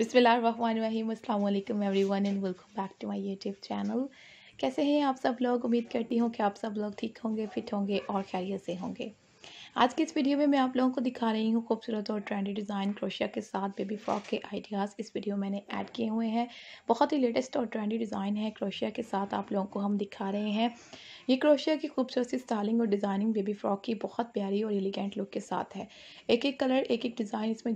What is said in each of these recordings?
बिसमीम अल्लाम everyone and welcome back to my YouTube channel कैसे हैं आप सब लोग उम्मीद करती हूँ कि आप सब लोग ठीक होंगे फिट होंगे और खैरियत से होंगे आज के इस वीडियो में मैं आप लोगों को दिखा रही हूँ खूबसूरत और ट्रेंडी डिज़ाइन क्रोशिया के साथ बेबी फ्रॉक के आइडियाज़ इस वीडियो मैंने ऐड किए हुए हैं बहुत ही लेटेस्ट और ट्रेंडी डिज़ाइन है क्रोशिया के साथ आप लोगों को हम दिखा रहे हैं ये क्रोशिया की खूबसूरत सी स्टाइलिंग और डिज़ाइनिंग बेबी फ्रॉक की बहुत प्यारी और एलिगेंट लुक के साथ है एक एक कलर एक एक डिज़ाइन इसमें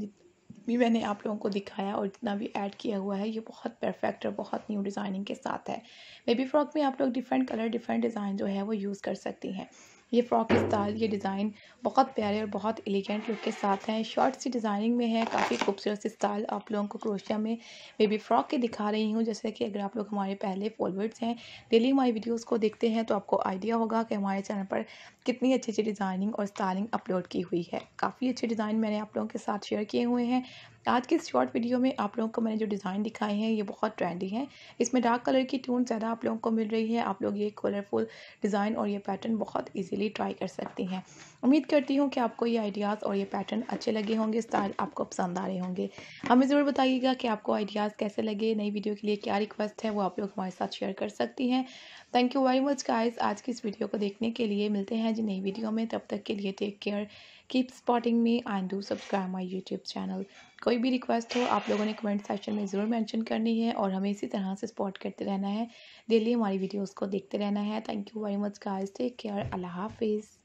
भी मैंने आप लोगों को दिखाया और जितना भी ऐड किया हुआ है ये बहुत परफेक्ट और बहुत न्यू डिज़ाइनिंग के साथ है बेबी फ्रॉक में आप लोग डिफरेंट कलर डिफरेंट डिज़ाइन जो है वो यूज़ कर सकती हैं ये फ्रॉक स्टाइल ये डिज़ाइन बहुत प्यारे और बहुत एलिगेंट लुक के साथ हैं शॉर्ट सी डिज़ाइनिंग में है काफ़ी खूबसूरत सी स्टाइल आप लोगों को क्रोशिया में बेबी फ्रॉक के दिखा रही हूँ जैसे कि अगर आप लोग हमारे पहले फॉलोअर्स हैं डेली हमारी वीडियोज़ को देखते हैं तो आपको आइडिया होगा कि हमारे चैनल पर कितनी अच्छी अच्छी डिज़ाइनिंग और स्टाइलिंग अपलोड की हुई है काफ़ी अच्छे डिज़ाइन मैंने आप लोगों के साथ शेयर किए हुए हैं आज के इस शॉर्ट वीडियो में आप लोगों को मैंने जो डिज़ाइन दिखाए हैं ये बहुत ट्रेंडी हैं इसमें डार्क कलर की टून ज़्यादा आप लोगों को मिल रही है आप लोग ये कलरफुल डिज़ाइन और ये पैटर्न बहुत ईजिली ट्राई कर सकती हैं उम्मीद करती हूँ कि आपको ये आइडियाज़ और ये पैटर्न अच्छे लगे होंगे स्टाइल आपको पसंद आ रहे होंगे हमें ज़रूर बताइएगा कि आपको आइडियाज़ कैसे लगे नई वीडियो के लिए क्या रिक्वेस्ट है वो आप लोग हमारे साथ शेयर कर सकती हैं thank you very much guys आज की इस वीडियो को देखने के लिए मिलते हैं जी नई वीडियो में तब तक के लिए take care keep spotting me and do subscribe my YouTube channel कोई भी रिक्वेस्ट हो आप लोगों ने कमेंट सेक्शन में ज़रूर मेंशन करनी है और हमें इसी तरह से स्पॉट करते रहना है डेली हमारी वीडियोस को देखते रहना है thank you very much guys take care अल्लाह हाफिज़